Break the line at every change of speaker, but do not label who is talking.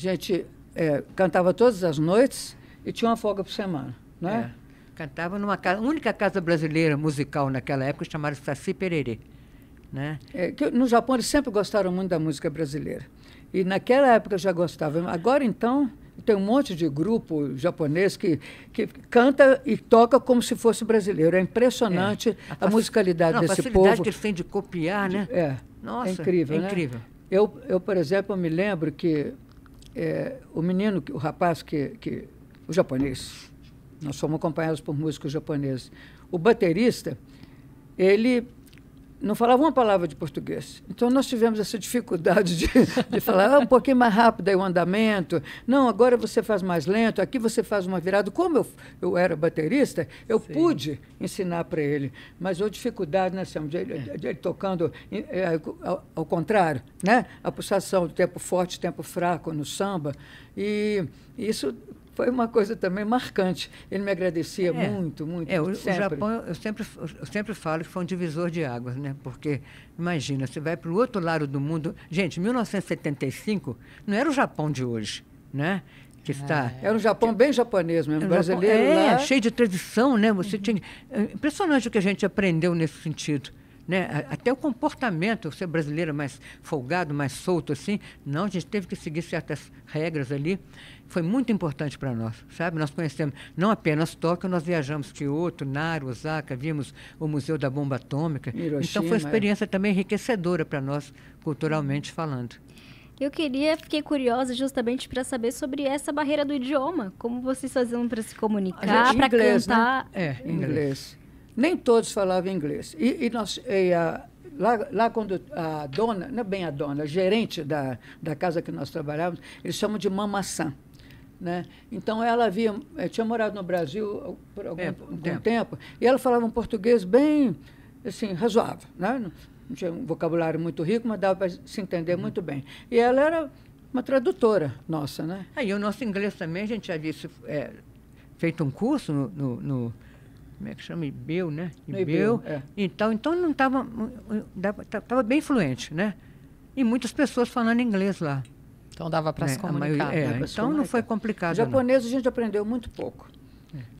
gente é, cantava todas as noites e tinha uma folga por semana,
né? É. Cantava numa casa, única casa brasileira musical naquela época chamada Saci Pererê,
né? É, que, no Japão eles sempre gostaram muito da música brasileira e naquela época já gostavam. Agora então tem um monte de grupo japonês que, que canta e toca como se fosse brasileiro. É impressionante é. A, a, musicalidade não, desse povo. A facilidade que eles têm de copiar, né? É. é Nossa, é incrível, é né? incrível. Né? Eu, eu, por exemplo, me lembro que é, o menino, o rapaz que, que. O japonês. Nós fomos acompanhados por músicos japoneses. O baterista, ele não falava uma palavra de português. Então, nós tivemos essa dificuldade de, de falar ah, um pouquinho mais rápido aí o andamento. Não, agora você faz mais lento, aqui você faz uma virada. Como eu, eu era baterista, eu Sim. pude ensinar para ele. Mas houve dificuldade, né, Sam, é. de, ele tocando é, ao, ao, contrário, né? A pulsação, tempo forte, tempo fraco no samba. E isso foi uma coisa também marcante. Ele me agradecia é. muito, muito. É, o, o, Japão,
eu sempre, eu sempre falo que foi um divisor de águas, né? Porque, imagina, você vai para o outro lado do mundo. Gente, 1975 não era o Japão
de hoje, né? que está. Ah, é. Era um Japão bem japonês mesmo, um brasileiro. Japão, é, lá. cheio
de tradição, né? Você uhum. tinha. É impressionante o que a gente aprendeu nesse sentido né? Até o comportamento, ser brasileiro mais folgado, mais solto assim, não, a gente teve que seguir certas regras ali. Foi muito importante para nós, sabe? Nós conhecemos não apenas Tóquio, nós viajamos Kyoto, Nara, Osaka, vimos o Museu da Bomba Atômica. Hiroshima. Então foi uma é. experiência também enriquecedora para nós, culturalmente falando.
Eu queria, fiquei curiosa justamente para saber sobre essa barreira do idioma, como vocês faziam para se comunicar, para né? cantar. Né? É, inglês nem todos falavam inglês. E, e, nós, e a, lá, lá, quando a dona, não é bem a dona, a gerente da, da casa que nós trabalhávamos, eles chamam de mamaçã. Né? Então ela havia, eh, tinha morado no Brasil por algum, tempo. tempo. e ela falava um português bem assim, razoável. Né? Não, não tinha um vocabulário muito rico, mas dava para se entender hum. muito bem. E ela era uma tradutora nossa. Né?
Aí o nosso inglês também, a gente já disse, é, feito um curso no, no, no como é que chama? Ibeu, né? Ibeu. É. Então, então não estava estava bem fluente, né? E muitas pessoas falando inglês lá. Então dava para né, é, se comunicar. Maioria, é, então se comunicar. não foi complicado. O japonês não. a gente aprendeu muito pouco.